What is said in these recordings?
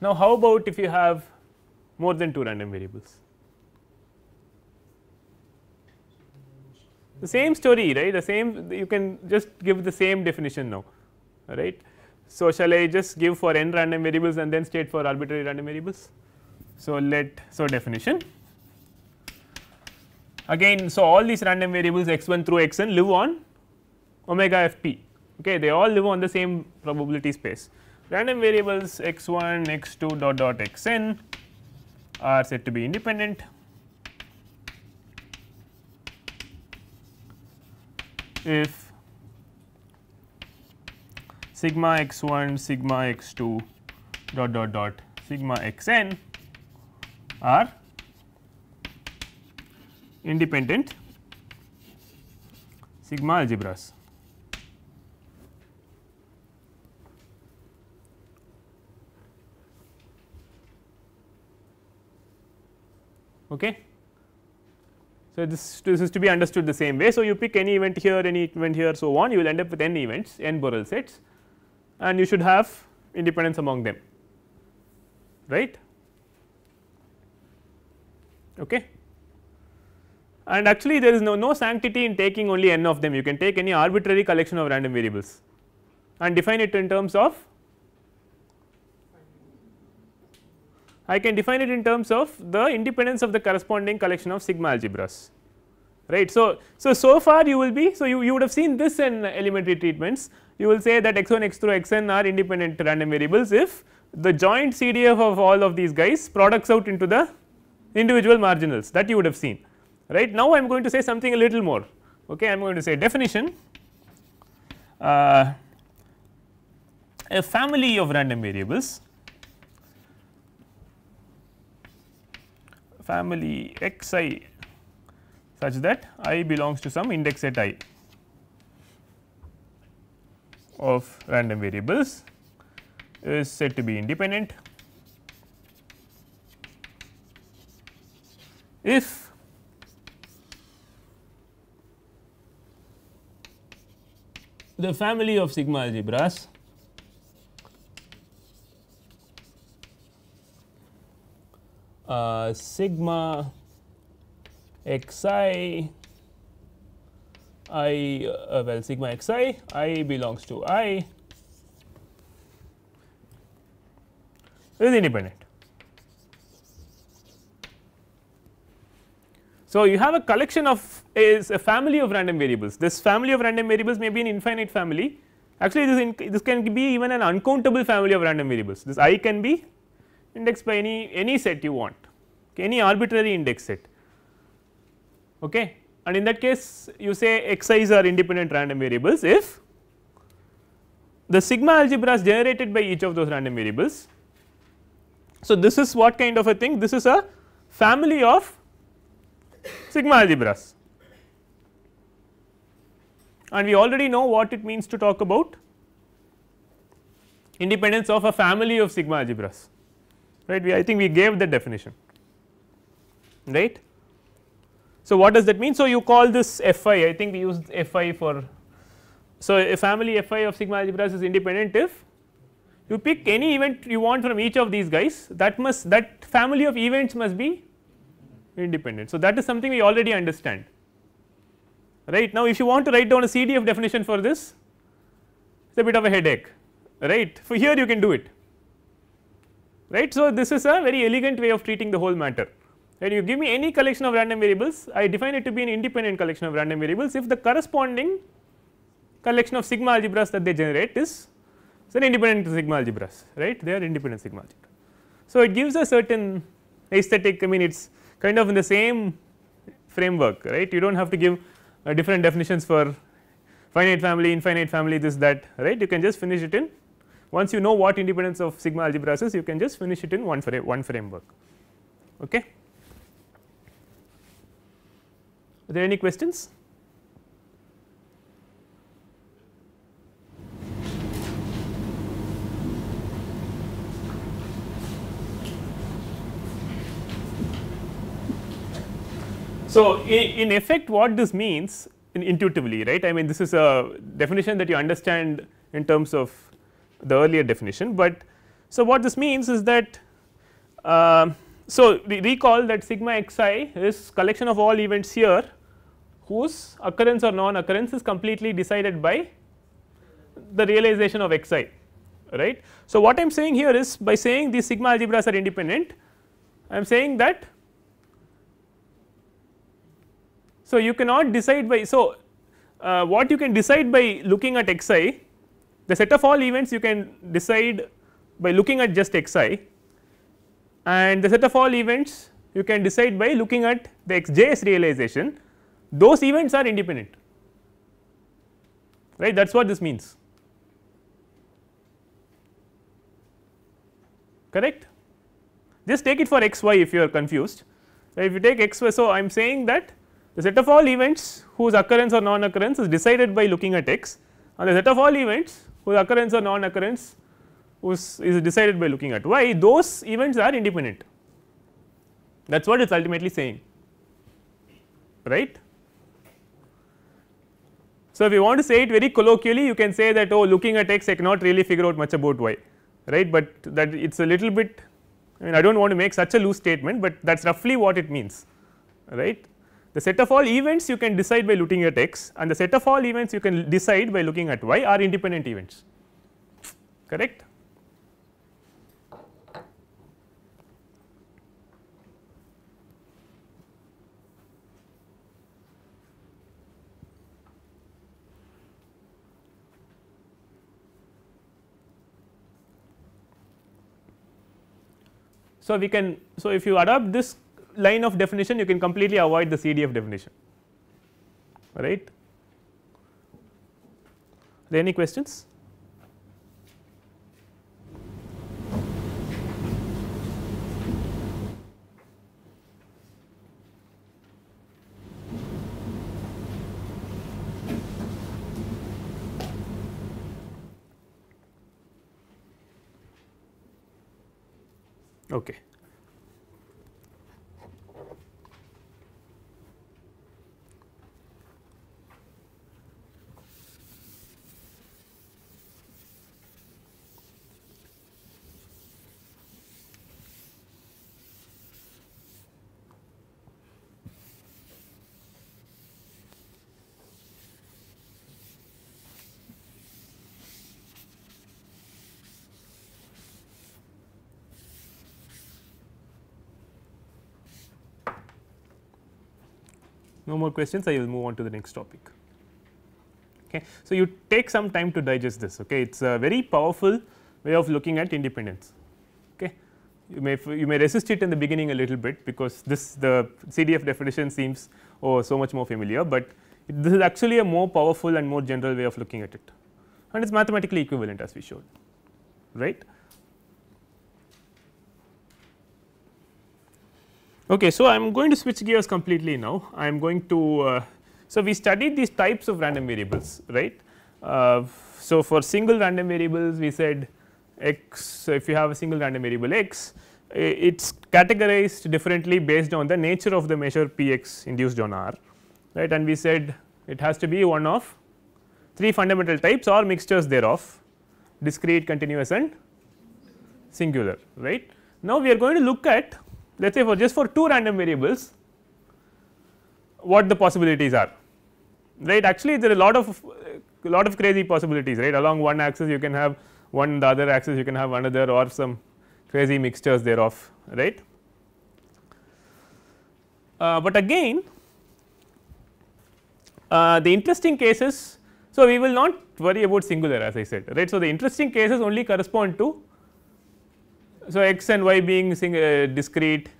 Now, how about if you have more than 2 random variables? The same story right the same you can just give the same definition now right. So, shall I just give for n random variables and then state for arbitrary random variables. So, let so definition again so all these random variables x 1 through x n live on omega f p okay they all live on the same probability space random variables x1, x2 dot dot xn are said to be independent. if sigma x1, sigma x2 dot dot dot sigma xn are independent sigma algebras. okay. So, this, this is to be understood the same way. So, you pick any event here, any event here so on you will end up with n events n Borel sets and you should have independence among them right. Okay. And actually there is no, no sanctity in taking only n of them you can take any arbitrary collection of random variables and define it in terms of I can define it in terms of the independence of the corresponding collection of sigma algebras right. So, so, so far you will be so you, you would have seen this in elementary treatments you will say that x 1 x 2 x n are independent random variables if the joint CDF of all of these guys products out into the individual marginals that you would have seen right. Now, I am going to say something a little more okay I am going to say definition uh, a family of random variables family x i such that i belongs to some index at i of random variables is said to be independent if the family of sigma algebras uh, sigma xi i uh, well sigma xi i belongs to i is independent. So, you have a collection of is a family of random variables. This family of random variables may be an infinite family. Actually, this, in, this can be even an uncountable family of random variables. This i can be index by any any set you want okay, any arbitrary index set okay and in that case you say xi's are independent random variables if the sigma algebra is generated by each of those random variables. So, this is what kind of a thing this is a family of sigma algebras and we already know what it means to talk about independence of a family of sigma algebras right we I think we gave the definition right. So, what does that mean? So, you call this f i I think we used f i for. So, a family f i of sigma algebras is independent if you pick any event you want from each of these guys that must that family of events must be independent. So, that is something we already understand right. Now, if you want to write down a CDF definition for this it is a bit of a headache right. For here you can do it right. So, this is a very elegant way of treating the whole matter and You give me any collection of random variables, I define it to be an independent collection of random variables if the corresponding collection of sigma algebras that they generate is it's an independent sigma algebras right they are independent sigma algebras. So, it gives a certain aesthetic I mean it is kind of in the same framework right you do not have to give uh, different definitions for finite family infinite family this that right you can just finish it in once you know what independence of sigma algebra is, you can just finish it in one, frame, one framework. Okay. Are there any questions? So, in effect what this means in intuitively right I mean this is a definition that you understand in terms of the earlier definition, but so what this means is that. Uh, so, we recall that sigma xi is collection of all events here whose occurrence or non occurrence is completely decided by the realization of xi right. So, what I am saying here is by saying these sigma algebras are independent I am saying that. So, you cannot decide by so uh, what you can decide by looking at xi the set of all events you can decide by looking at just xi and the set of all events you can decide by looking at the xj's realization those events are independent right that is what this means correct. Just take it for x y if you are confused if you take x y. So, I am saying that the set of all events whose occurrence or non occurrence is decided by looking at x and the set of all events whose occurrence or non occurrence is decided by looking at why those events are independent that is what it is ultimately saying right. So, if you want to say it very colloquially you can say that oh looking at x I cannot really figure out much about y right, but that it is a little bit I mean I do not want to make such a loose statement, but that is roughly what it means right. The set of all events you can decide by looking at x and the set of all events you can decide by looking at y are independent events correct. So, we can so if you adopt this line of definition you can completely avoid the CDF definition right. Are there any questions? Okay. no more questions I will move on to the next topic. Okay. So, you take some time to digest this okay it is a very powerful way of looking at independence. Okay. You may you may resist it in the beginning a little bit because this the CDF definition seems oh so much more familiar, but this is actually a more powerful and more general way of looking at it and it is mathematically equivalent as we showed right. Okay, so I am going to switch gears completely now. I am going to, uh, so we studied these types of random variables, right. Uh, so for single random variables, we said x, so if you have a single random variable x, it is categorized differently based on the nature of the measure p x induced on R, right. And we said it has to be one of three fundamental types or mixtures thereof discrete, continuous and singular, right. Now, we are going to look at let us say for just for two random variables what the possibilities are right actually there are a lot of a lot of crazy possibilities right along one axis you can have one the other axis you can have another or some crazy mixtures thereof right. Uh, but again uh, the interesting cases so we will not worry about singular as I said right. So, the interesting cases only correspond to so, x and y being uh, discrete,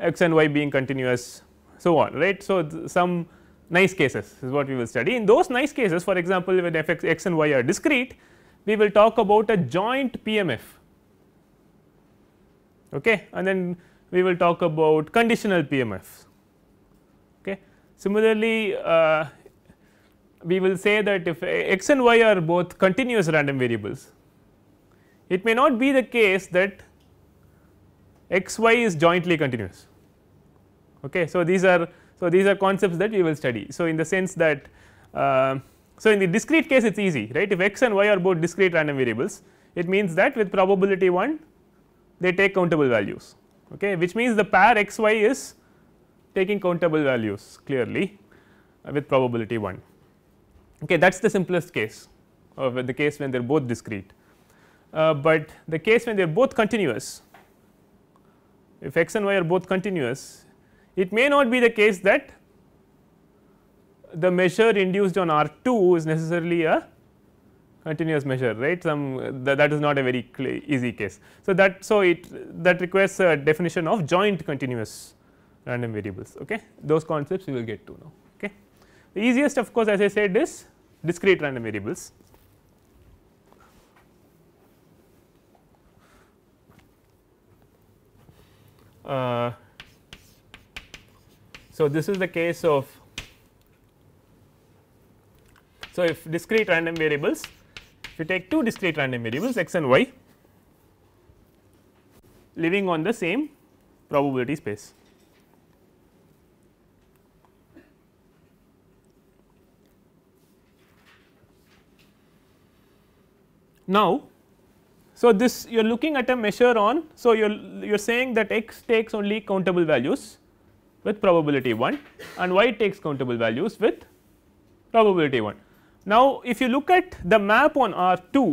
x and y being continuous so on right. So, some nice cases is what we will study. In those nice cases for example, when f x, x and y are discrete, we will talk about a joint PMF okay. and then we will talk about conditional PMFs. Okay. Similarly, uh, we will say that if x and y are both continuous random variables, it may not be the case that x y is jointly continuous. Okay. So, these are so these are concepts that we will study. So, in the sense that uh, so in the discrete case it is easy right if x and y are both discrete random variables it means that with probability 1 they take countable values okay which means the pair x y is taking countable values clearly uh, with probability 1 okay that is the simplest case or the case when they are both discrete. Uh, but the case when they are both continuous if x and y are both continuous, it may not be the case that the measure induced on R 2 is necessarily a continuous measure right some that, that is not a very easy case. So, that so it that requires a definition of joint continuous random variables okay those concepts we will get to now okay. The easiest of course as I said is discrete random variables Uh, so, this is the case of so if discrete random variables if you take two discrete random variables x and y living on the same probability space. Now, so, this you are looking at a measure on. So, you are you are saying that x takes only countable values with probability 1 and y takes countable values with probability 1. Now, if you look at the map on R 2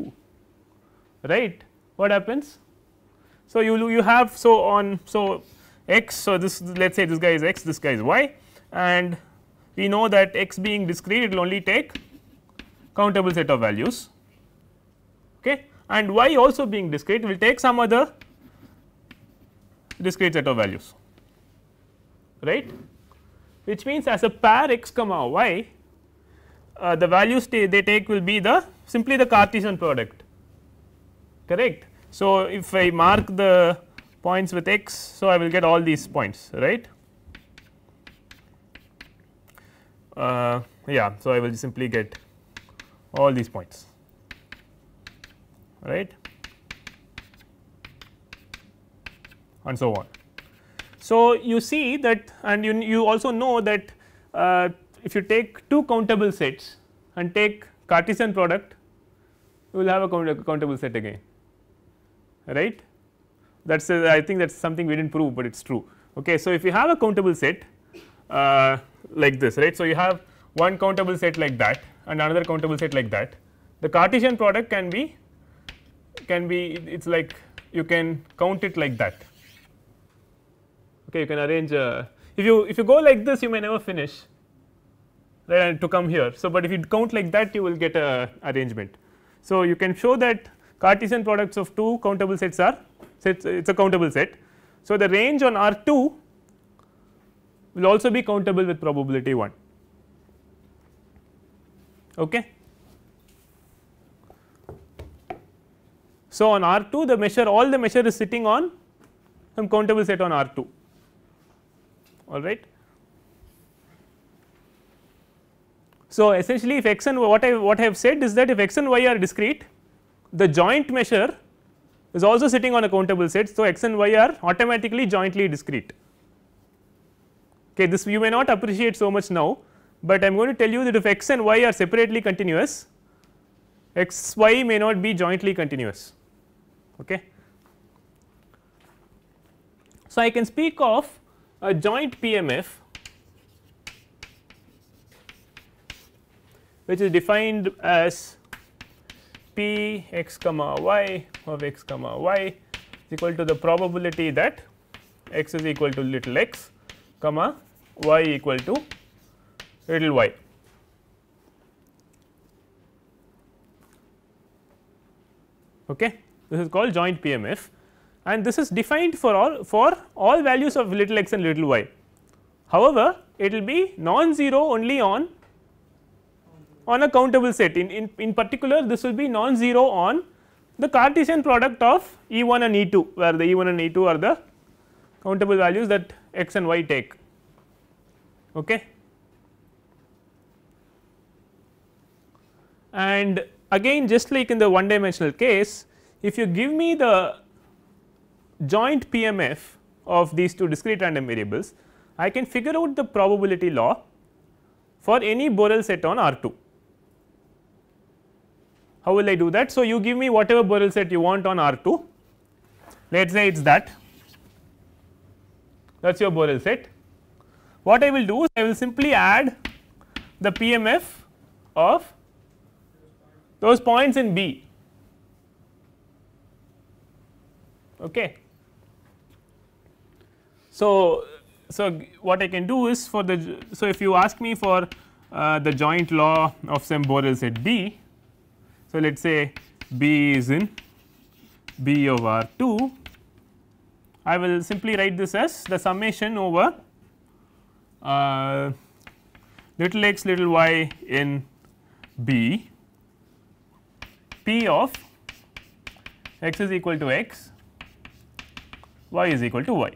right what happens. So, you you have so on so x. So, this let us say this guy is x this guy is y and we know that x being discrete it will only take countable set of values okay and y also being discrete will take some other discrete set of values right which means as a pair x comma y uh, the values they take will be the simply the Cartesian product correct. So, if I mark the points with x so I will get all these points right uh, yeah so I will simply get all these points right and so on. So, you see that and you, you also know that uh, if you take two countable sets and take Cartesian product you will have a countable set again right that is I think that is something we did not prove, but it is true. Okay. So, if you have a countable set uh, like this right. So, you have one countable set like that and another countable set like that the Cartesian product can be can be it's like you can count it like that okay you can arrange a, uh, if you if you go like this you may never finish right, uh, to come here so but if you count like that you will get a arrangement so you can show that cartesian products of two countable sets are sets it's a countable set so the range on r2 will also be countable with probability 1 okay So, on R 2 the measure all the measure is sitting on some countable set on R 2 all right. So, essentially if x and what I what I have said is that if x and y are discrete the joint measure is also sitting on a countable set. So, x and y are automatically jointly discrete okay this you may not appreciate so much now, but I am going to tell you that if x and y are separately continuous x y may not be jointly continuous. Okay. So, I can speak of a joint PMF which is defined as p x comma y of x comma y is equal to the probability that x is equal to little x comma y equal to little y. Okay this is called joint PMF and this is defined for all for all values of little x and little y. However, it will be non-zero only on on a countable set in, in, in particular this will be non-zero on the Cartesian product of E 1 and E 2 where the E 1 and E 2 are the countable values that x and y take. Okay. And again just like in the one dimensional case if you give me the joint PMF of these two discrete random variables, I can figure out the probability law for any Borel set on R 2. How will I do that? So, you give me whatever Borel set you want on R 2, let us say it is that that is your Borel set. What I will do is I will simply add the PMF of those points in B Okay. So, so what I can do is for the so if you ask me for uh, the joint law of some Borel set B. So, let us say B is in B over 2 I will simply write this as the summation over uh, little x little y in B P of x is equal to x y is equal to y.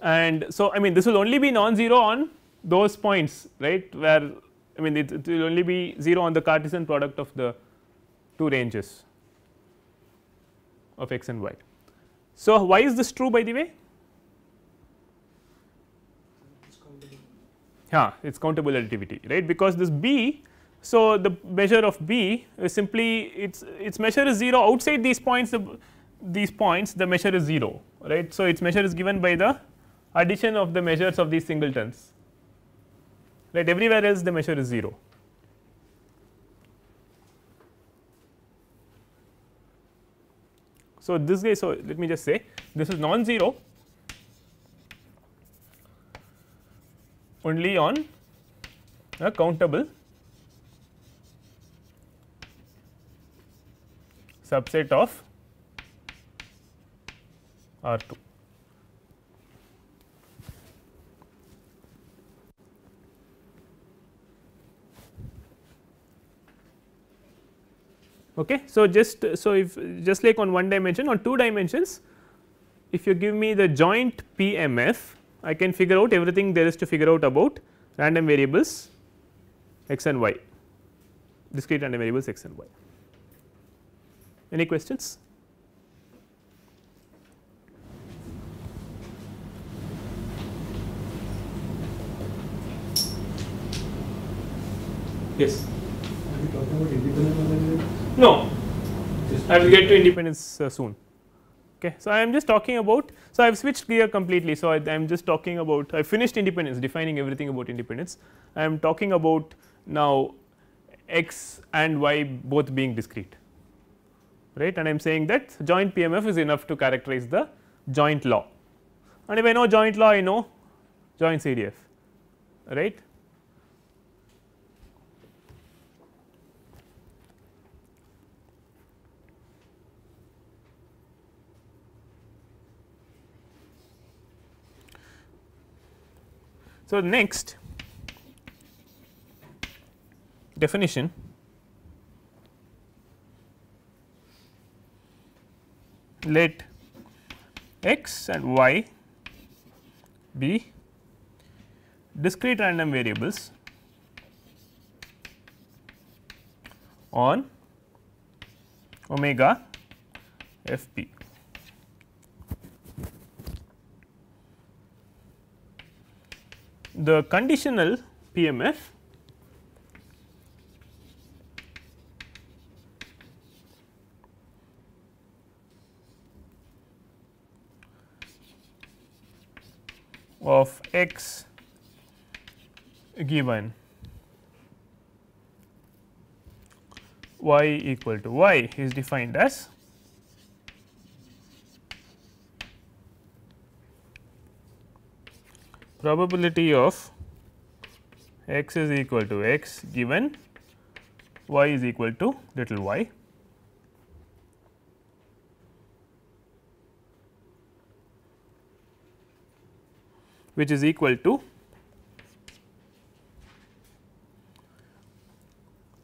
And so, I mean this will only be non-zero on those points right where I mean it, it will only be 0 on the Cartesian product of the two ranges of x and y. So, why is this true by the way? Yeah, it is countable relativity right because this b so, the measure of B is simply its its measure is 0 outside these points the, these points the measure is 0 right. So, its measure is given by the addition of the measures of these singletons right everywhere else the measure is 0. So, this guy so let me just say this is non zero only on a countable subset of R 2. Okay. So, just so if just like on one dimension or two dimensions if you give me the joint PMF I can figure out everything there is to figure out about random variables x and y discrete random variables x and y. Any questions? Yes. No. I will get to independence uh, soon. Okay. So, I am just talking about, so I have switched gear completely. So, I am just talking about, I finished independence, defining everything about independence. I am talking about now x and y both being discrete right and I am saying that joint PMF is enough to characterize the joint law. And if I know joint law, I know joint CDF, right. So, next definition let x and y be discrete random variables on omega f p. The conditional PMF of x given y equal to y is defined as probability of x is equal to x given y is equal to little y. which is equal to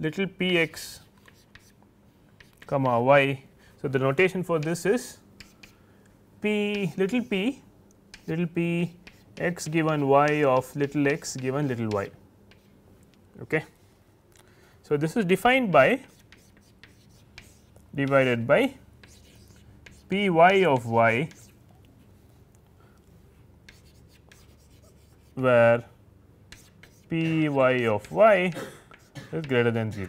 little p x comma y. So, the notation for this is p little p little p x given y of little x given little y. Okay. So, this is defined by divided by p y of y where p y of y is greater than 0.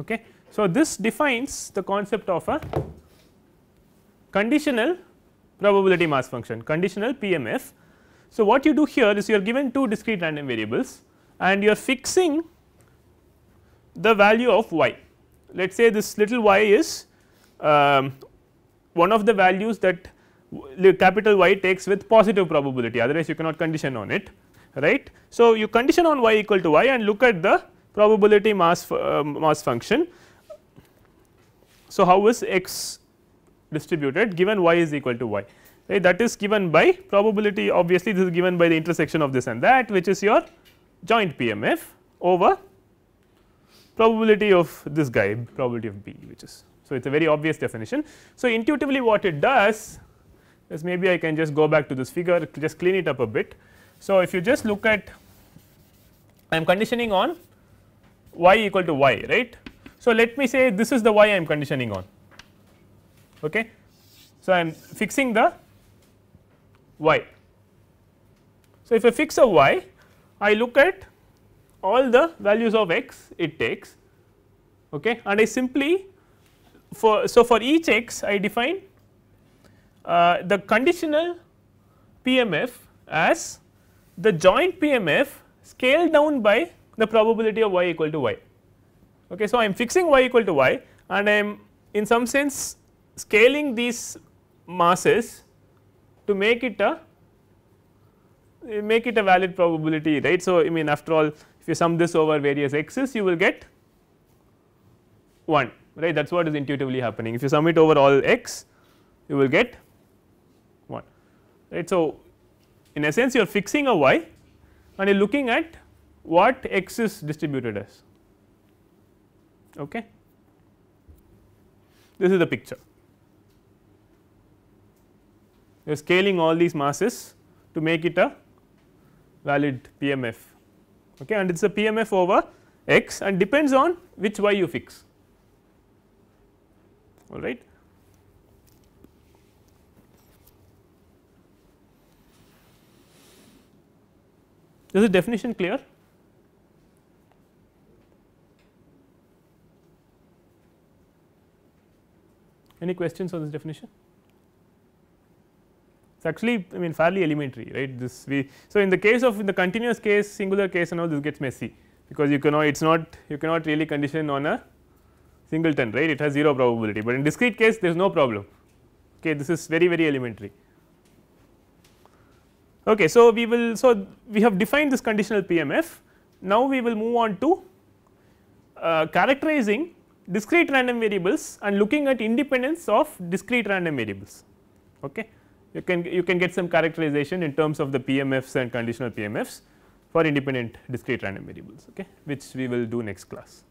Okay. So, this defines the concept of a conditional probability mass function conditional PMF. So, what you do here is you are given two discrete random variables and you are fixing the value of y. Let us say this little y is um, one of the values that capital Y takes with positive probability otherwise you cannot condition on it right. So, you condition on y equal to y and look at the probability mass uh, mass function. So, how is x distributed given y is equal to y right that is given by probability obviously this is given by the intersection of this and that which is your joint PMF over probability of this guy probability of B which is. So, it is a very obvious definition. So, intuitively what it does is maybe I can just go back to this figure just clean it up a bit. So, if you just look at I am conditioning on y equal to y right. So, let me say this is the y I am conditioning on okay. So, I am fixing the y. So, if I fix a y I look at all the values of x it takes okay and I simply for so for each x I define uh, the conditional PMF as the joint PMF scaled down by the probability of y equal to y. Okay, so I am fixing y equal to y and I am in some sense scaling these masses to make it a make it a valid probability right. So, I mean after all if you sum this over various x's you will get 1 right that is what is intuitively happening. If you sum it over all x you will get 1 right. So, in essence you are fixing a y and you are looking at what x is distributed as. Okay. This is the picture. You are scaling all these masses to make it a valid PMF okay and it is a PMF over x and depends on which y you fix all right. Is the definition clear? Any questions on this definition? actually I mean fairly elementary right this we. So, in the case of in the continuous case singular case and all this gets messy because you cannot it is not you cannot really condition on a singleton right it has 0 probability, but in discrete case there is no problem okay this is very very elementary. Okay, so we will so we have defined this conditional PMF now we will move on to uh, characterizing discrete random variables and looking at independence of discrete random variables. Okay you can you can get some characterization in terms of the PMFs and conditional PMFs for independent discrete random variables okay, which we will do next class.